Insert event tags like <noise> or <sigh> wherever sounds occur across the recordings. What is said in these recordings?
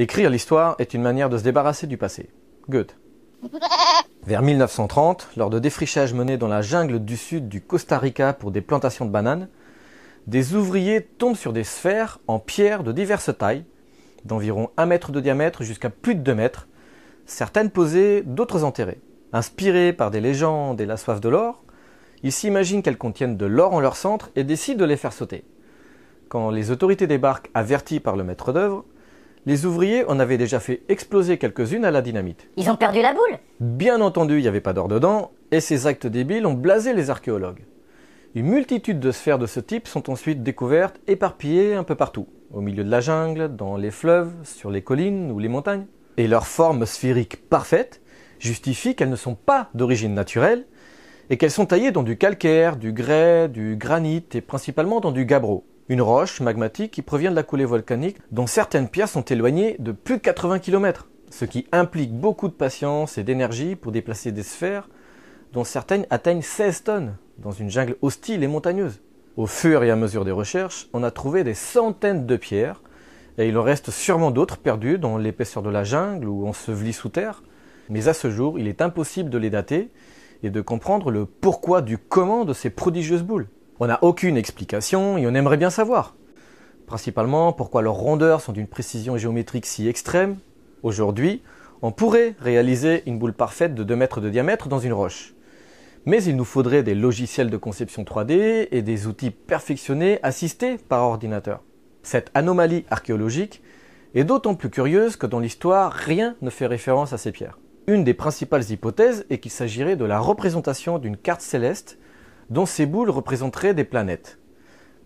Écrire l'histoire est une manière de se débarrasser du passé. Goethe. <laughs> Vers 1930, lors de défrichages menés dans la jungle du sud du Costa Rica pour des plantations de bananes, des ouvriers tombent sur des sphères en pierre de diverses tailles, d'environ 1 mètre de diamètre jusqu'à plus de 2 mètres, certaines posées, d'autres enterrées. Inspirés par des légendes et la soif de l'or, ils s'imaginent qu'elles contiennent de l'or en leur centre et décident de les faire sauter. Quand les autorités débarquent averties par le maître d'œuvre, les ouvriers en avaient déjà fait exploser quelques-unes à la dynamite. Ils ont perdu la boule Bien entendu, il n'y avait pas d'or dedans, et ces actes débiles ont blasé les archéologues. Une multitude de sphères de ce type sont ensuite découvertes, éparpillées un peu partout, au milieu de la jungle, dans les fleuves, sur les collines ou les montagnes. Et leur forme sphérique parfaite justifie qu'elles ne sont pas d'origine naturelle, et qu'elles sont taillées dans du calcaire, du grès, du granit et principalement dans du gabbro, une roche magmatique qui provient de la coulée volcanique dont certaines pierres sont éloignées de plus de 80 km, ce qui implique beaucoup de patience et d'énergie pour déplacer des sphères dont certaines atteignent 16 tonnes dans une jungle hostile et montagneuse. Au fur et à mesure des recherches, on a trouvé des centaines de pierres, et il en reste sûrement d'autres perdues dans l'épaisseur de la jungle ou ensevelies sous terre, mais à ce jour, il est impossible de les dater et de comprendre le pourquoi du comment de ces prodigieuses boules. On n'a aucune explication et on aimerait bien savoir. Principalement pourquoi leurs rondeurs sont d'une précision géométrique si extrême. Aujourd'hui, on pourrait réaliser une boule parfaite de 2 mètres de diamètre dans une roche. Mais il nous faudrait des logiciels de conception 3D et des outils perfectionnés assistés par ordinateur. Cette anomalie archéologique est d'autant plus curieuse que dans l'histoire, rien ne fait référence à ces pierres. Une des principales hypothèses est qu'il s'agirait de la représentation d'une carte céleste dont ces boules représenteraient des planètes.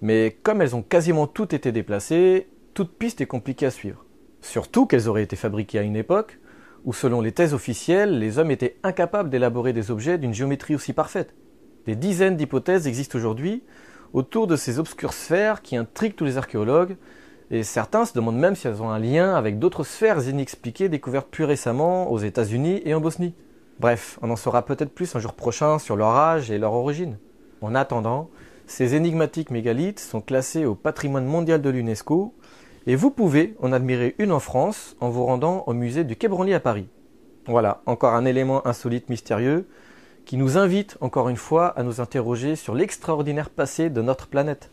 Mais comme elles ont quasiment toutes été déplacées, toute piste est compliquée à suivre. Surtout qu'elles auraient été fabriquées à une époque où, selon les thèses officielles, les hommes étaient incapables d'élaborer des objets d'une géométrie aussi parfaite. Des dizaines d'hypothèses existent aujourd'hui autour de ces obscures sphères qui intriguent tous les archéologues, et certains se demandent même si elles ont un lien avec d'autres sphères inexpliquées découvertes plus récemment aux États-Unis et en Bosnie. Bref, on en saura peut-être plus un jour prochain sur leur âge et leur origine. En attendant, ces énigmatiques mégalithes sont classés au patrimoine mondial de l'UNESCO et vous pouvez en admirer une en France en vous rendant au musée du Quai à Paris. Voilà, encore un élément insolite mystérieux qui nous invite encore une fois à nous interroger sur l'extraordinaire passé de notre planète.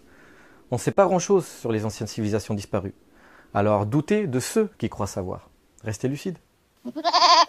On ne sait pas grand-chose sur les anciennes civilisations disparues. Alors doutez de ceux qui croient savoir. Restez lucides. <laughs>